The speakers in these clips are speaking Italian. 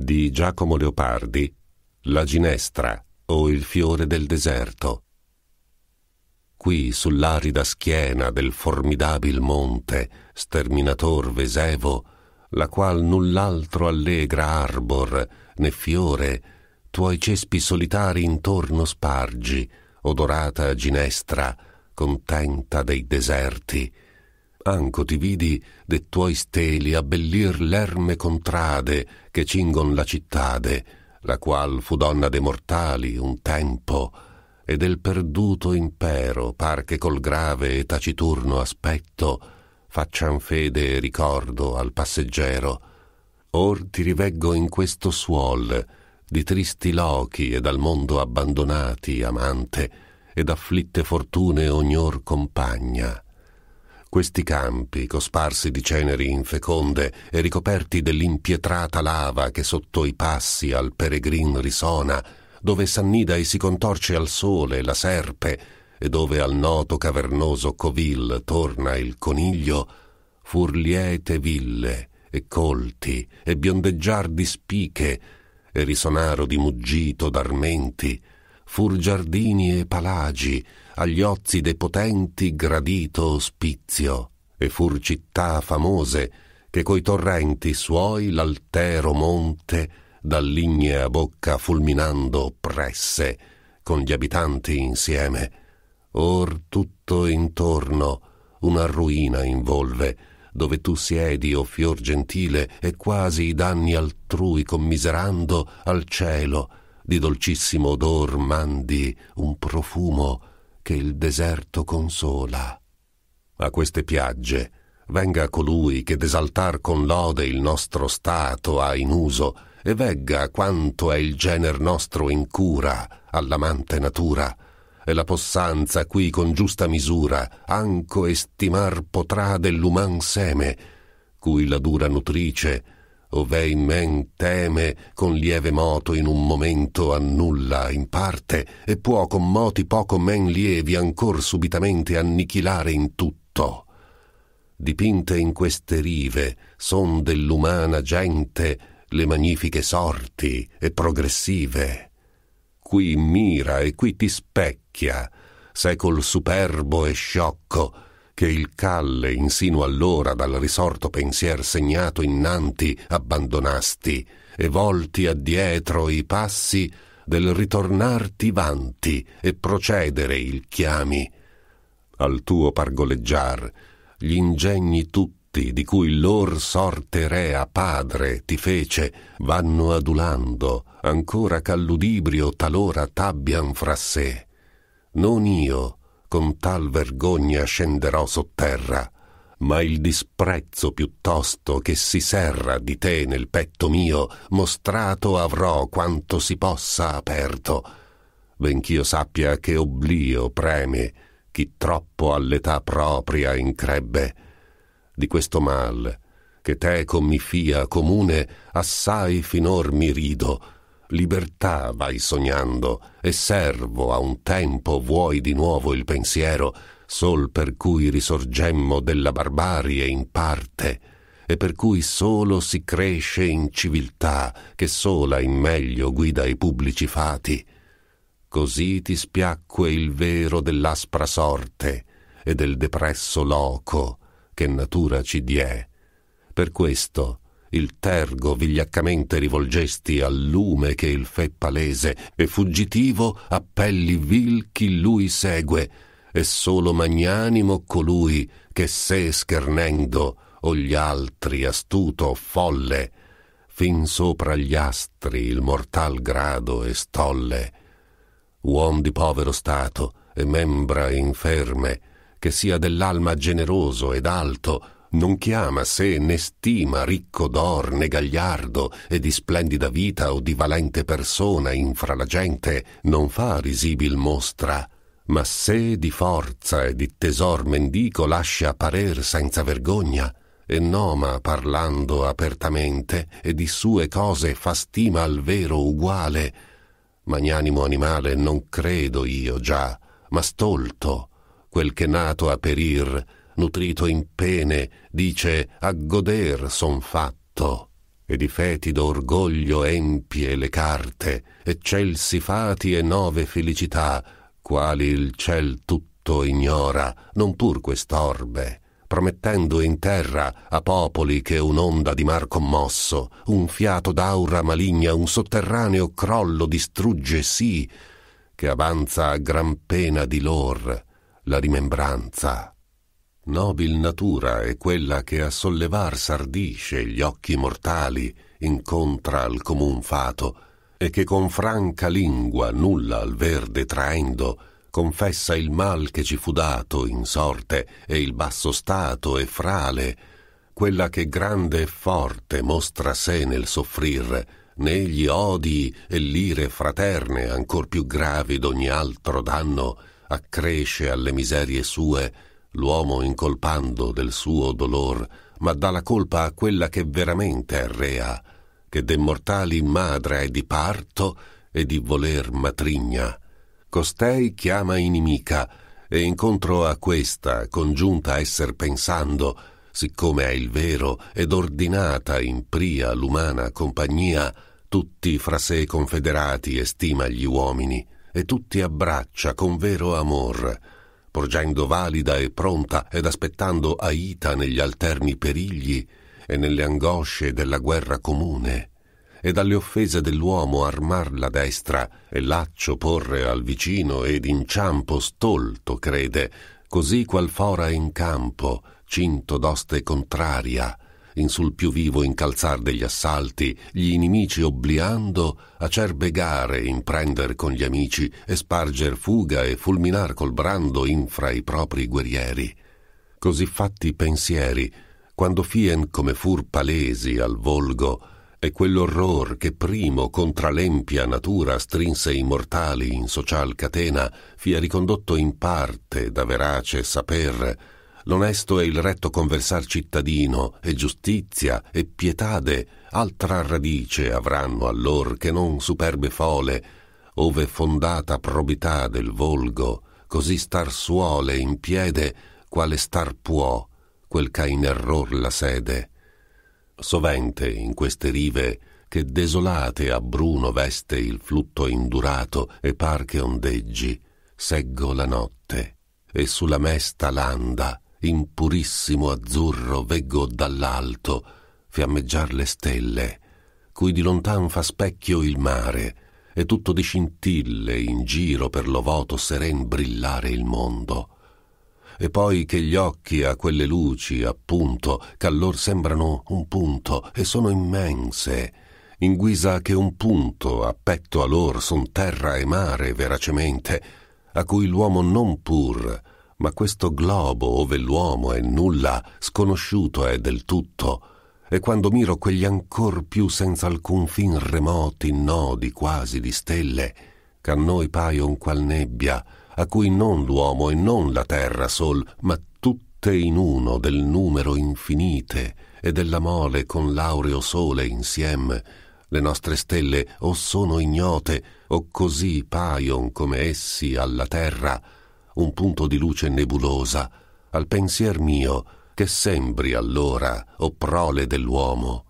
di Giacomo Leopardi, La ginestra o il fiore del deserto. Qui sull'arida schiena del formidabil monte, sterminator vesevo, la qual null'altro allegra arbor né fiore, tuoi cespi solitari intorno spargi, odorata ginestra, contenta dei deserti, anco ti vidi de tuoi steli abbellir l'erme contrade che cingon la cittade, la qual fu donna de mortali un tempo, e del perduto impero par che col grave e taciturno aspetto faccian fede e ricordo al passeggero. Or ti riveggo in questo suol di tristi lochi e dal mondo abbandonati, amante, ed afflitte fortune ognor compagna questi campi, cosparsi di ceneri infeconde e ricoperti dell'impietrata lava che sotto i passi al peregrin risona, dove s'annida e si contorce al sole la serpe, e dove al noto cavernoso covil torna il coniglio, fur liete ville e colti e biondeggiar di spiche e risonaro di muggito d'armenti, fur giardini e palagi agli ozi dei potenti gradito ospizio, e fur città famose che coi torrenti suoi l'altero monte dall'ignea bocca fulminando oppresse, con gli abitanti insieme. Or tutto intorno una ruina involve, dove tu siedi, o fior gentile, e quasi i danni altrui commiserando al cielo, di dolcissimo odor mandi un profumo che il deserto consola. A queste piagge venga colui che d'esaltar con lode il nostro stato ha in uso e vegga quanto è il gener nostro in cura all'amante natura e la possanza qui con giusta misura anco estimar potrà dell'uman seme cui la dura nutrice in men teme con lieve moto in un momento annulla in parte e può con moti poco men lievi ancor subitamente annichilare in tutto. Dipinte in queste rive son dell'umana gente le magnifiche sorti e progressive. Qui mira e qui ti specchia, secol superbo e sciocco, che il calle insino allora dal risorto pensier segnato innanti abbandonasti e volti addietro i passi del ritornarti vanti e procedere il chiami al tuo pargoleggiar gli ingegni tutti di cui lor sorte rea padre ti fece vanno adulando ancora ch'alludibrio talora t'abbian fra sé non io con tal vergogna scenderò sotterra, ma il disprezzo piuttosto che si serra di te nel petto mio, mostrato avrò quanto si possa aperto, bench'io sappia che oblio preme chi troppo all'età propria increbbe. Di questo mal, che teco mi fia comune, assai finor mi rido, libertà vai sognando e servo a un tempo vuoi di nuovo il pensiero, sol per cui risorgemmo della barbarie in parte e per cui solo si cresce in civiltà che sola in meglio guida i pubblici fati. Così ti spiacque il vero dell'aspra sorte e del depresso loco che natura ci die. Per questo il tergo vigliaccamente rivolgesti al lume che il fe palese, e fuggitivo appelli vil chi lui segue, e solo magnanimo colui che se schernendo o gli altri astuto o folle, fin sopra gli astri il mortal grado e stolle, uom di povero stato e membra inferme, che sia dell'alma generoso ed alto, non chiama se né stima ricco d'or né gagliardo e di splendida vita o di valente persona infra la gente, non fa risibil mostra, ma sé di forza e di tesor mendico lascia parer senza vergogna, e noma parlando apertamente e di sue cose fa stima al vero uguale. Magnanimo animale non credo io già, ma stolto, quel che nato a perir, nutrito in pene, dice a goder son fatto, e di fetido orgoglio empie le carte, eccelsi fati e nove felicità, quali il ciel tutto ignora, non pur quest'orbe, promettendo in terra a popoli che un'onda di mar commosso, un fiato d'aura maligna, un sotterraneo crollo distrugge sì, che avanza a gran pena di lor la rimembranza nobil natura è quella che a sollevar sardisce gli occhi mortali incontra al comun fato e che con franca lingua nulla al verde traendo confessa il mal che ci fu dato in sorte e il basso stato e frale quella che grande e forte mostra sé nel soffrir né gli odii e l'ire fraterne ancor più gravi d'ogni altro danno accresce alle miserie sue l'uomo incolpando del suo dolor, ma dà la colpa a quella che veramente è rea, che de mortali madre è di parto e di voler matrigna. Costei chiama inimica, e incontro a questa, congiunta a esser pensando, siccome è il vero ed ordinata in pria l'umana compagnia, tutti fra sé confederati estima gli uomini, e tutti abbraccia con vero amor, porgendo valida e pronta ed aspettando Aita negli alterni perigli e nelle angosce della guerra comune, e dalle offese dell'uomo armar la destra e laccio porre al vicino ed inciampo stolto crede, così qual fora in campo, cinto d'oste contraria, in sul più vivo incalzar degli assalti, gli inimici obbliando, acerbe gare imprender con gli amici e sparger fuga e fulminar col brando infra i propri guerrieri. Così fatti pensieri, quando fien come fur palesi al volgo, e quell'orror che primo contra l'empia natura strinse i mortali in social catena, fia ricondotto in parte da verace saper, l'onesto e il retto conversar cittadino, e giustizia e pietade altra radice avranno allor che non superbe fole, ove fondata probità del volgo, così star suole in piede quale star può quel c'ha in error la sede. Sovente in queste rive che desolate a bruno veste il flutto indurato e par che ondeggi, seggo la notte e sulla mesta landa in purissimo azzurro veggo dall'alto fiammeggiar le stelle, cui di lontan fa specchio il mare, e tutto di scintille in giro per lo voto seren brillare il mondo. E poi che gli occhi a quelle luci, appunto, ch'allor sembrano un punto e sono immense, in guisa che un punto a petto a lor son terra e mare veracemente, a cui l'uomo non pur ma questo globo ove l'uomo è nulla, sconosciuto è del tutto, e quando miro quegli ancor più senza alcun fin remoti nodi quasi di stelle, che a noi paion qual nebbia, a cui non l'uomo e non la terra sol, ma tutte in uno del numero infinite e della mole con l'aureo sole insieme, le nostre stelle o sono ignote o così paion come essi alla terra, un punto di luce nebulosa al pensier mio che sembri allora o prole dell'uomo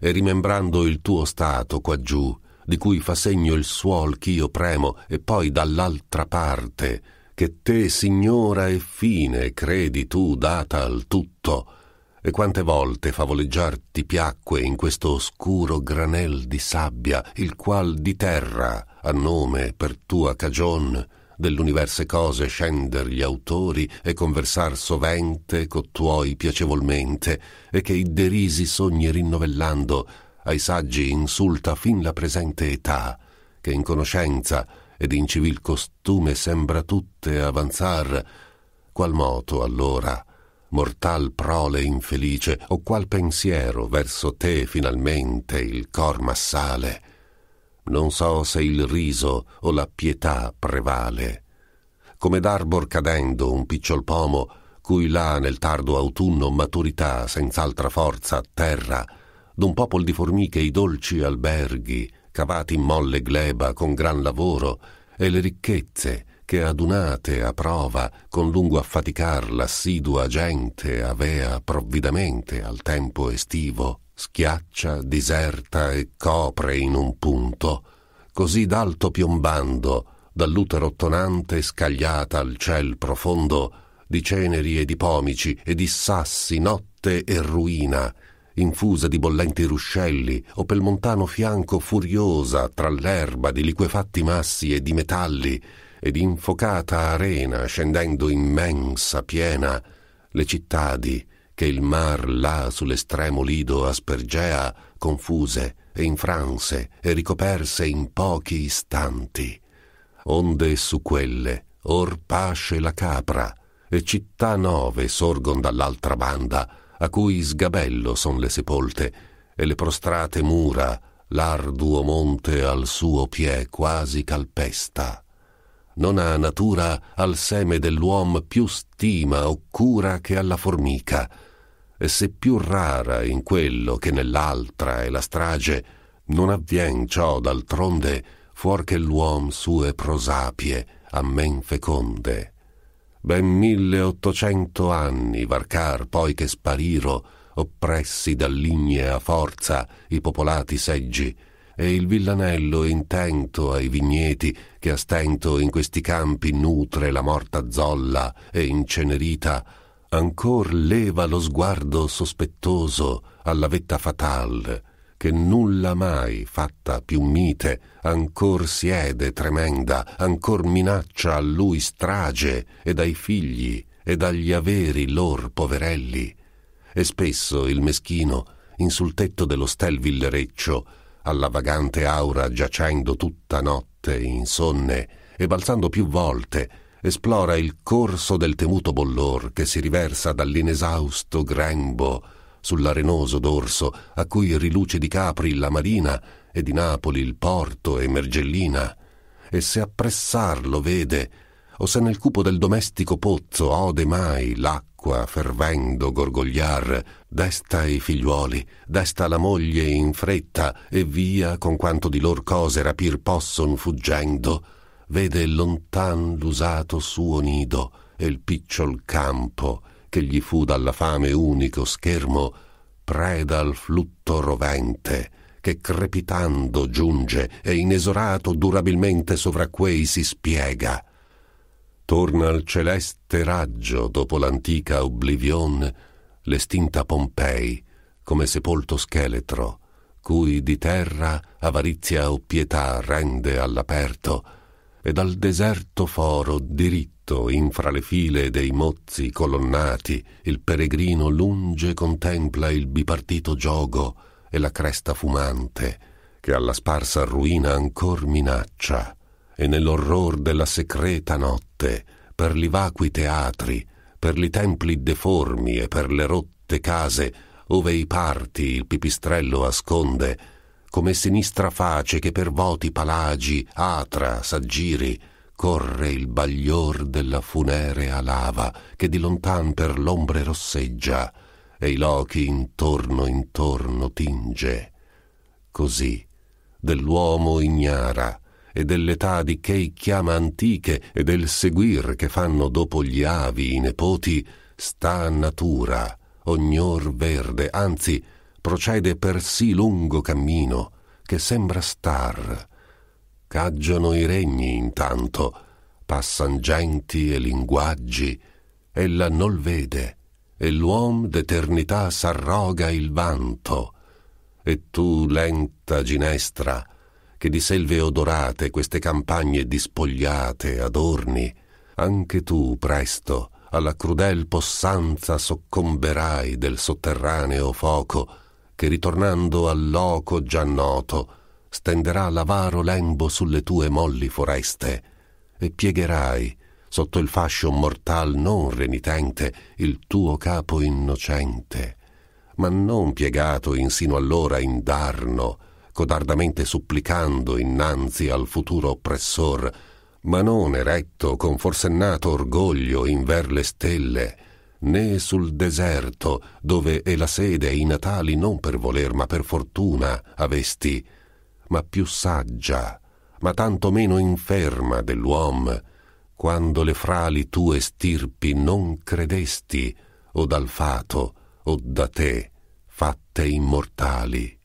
e rimembrando il tuo stato quaggiù di cui fa segno il suol ch'io premo e poi dall'altra parte che te signora e fine credi tu data al tutto e quante volte favoleggiar ti piacque in questo oscuro granel di sabbia il qual di terra a nome per tua cagion dell'universe cose scender gli autori e conversar sovente co tuoi piacevolmente, e che i derisi sogni rinnovellando, ai saggi insulta fin la presente età, che in conoscenza ed in civil costume sembra tutte avanzar, qual moto allora, mortal prole infelice, o qual pensiero verso te finalmente il cor massale? Non so se il riso o la pietà prevale. Come d'arbor cadendo un picciol pomo, cui là nel tardo autunno maturità senz'altra forza a terra, d'un popol di formiche i dolci alberghi, cavati in molle gleba con gran lavoro, e le ricchezze che adunate a prova, con lungo affaticar l'assidua gente avea provvidamente al tempo estivo, schiaccia, diserta e copre in un punto, così d'alto piombando, dall'utero tonante scagliata al ciel profondo, di ceneri e di pomici e di sassi, notte e ruina, infusa di bollenti ruscelli o pel montano fianco furiosa tra l'erba di liquefatti massi e di metalli ed infocata arena scendendo immensa piena le città di che il mar là sull'estremo lido aspergea confuse e infranse e ricoperse in pochi istanti. Onde su quelle or pasce la capra e città nove sorgon dall'altra banda a cui sgabello son le sepolte e le prostrate mura l'arduo monte al suo pie quasi calpesta. Non ha natura al seme dell'uom più stima o cura che alla formica, e se più rara in quello che nell'altra è la strage, non avvien ciò d'altronde fuor che l'uom sue prosapie a men feconde. Ben milleottocento anni varcar poi che spariro, oppressi dall'ignea forza i popolati seggi, e il villanello intento ai vigneti che a stento in questi campi nutre la morta zolla e incenerita ancor leva lo sguardo sospettoso alla vetta fatal che nulla mai fatta più mite ancor siede tremenda ancor minaccia a lui strage ed ai figli ed agli averi lor poverelli e spesso il meschino in sul tetto dell'ostel villereccio alla vagante aura giacendo tutta notte insonne e balzando più volte esplora il corso del temuto bollor che si riversa dall'inesausto grembo sull'arenoso dorso a cui riluce di Capri la marina e di Napoli il porto e Mergellina, e se appressarlo vede, o se nel cupo del domestico pozzo ode mai l'acqua fervendo gorgogliar, desta i figliuoli, desta la moglie in fretta e via con quanto di lor cose rapir posson fuggendo, vede lontan l'usato suo nido e il picciol campo che gli fu dalla fame unico schermo preda al flutto rovente che crepitando giunge e inesorato durabilmente sovra quei si spiega torna al celeste raggio dopo l'antica oblivion l'estinta Pompei come sepolto scheletro cui di terra avarizia o pietà rende all'aperto e dal deserto foro diritto in fra le file dei mozzi colonnati il peregrino lunge contempla il bipartito giogo e la cresta fumante che alla sparsa ruina ancor minaccia e nell'orror della secreta notte per li vacui teatri per li templi deformi e per le rotte case ove i parti il pipistrello asconde come sinistra face che per voti palagi atra s'aggiri, corre il baglior della funerea lava che di lontan per l'ombre rosseggia e i lochi intorno intorno tinge. Così dell'uomo ignara e dell'età di chei chiama antiche e del seguir che fanno dopo gli avi i nepoti sta natura, ognor verde, anzi procede per sì lungo cammino che sembra star. Caggiano i regni intanto, passan genti e linguaggi, ella non vede, e l'uom d'eternità s'arroga il vanto. E tu, lenta ginestra, che di selve odorate queste campagne dispogliate adorni, anche tu presto alla crudel possanza soccomberai del sotterraneo foco, che ritornando al loco già noto, stenderà l'avaro lembo sulle tue molli foreste, e piegherai, sotto il fascio mortal non renitente, il tuo capo innocente, ma non piegato insino allora indarno, codardamente supplicando innanzi al futuro oppressor, ma non eretto con forsennato orgoglio in ver le stelle, né sul deserto, dove è la sede e i natali non per voler, ma per fortuna avesti, ma più saggia, ma tanto meno inferma dell'uom, quando le frali tue stirpi non credesti, o dal fato, o da te, fatte immortali.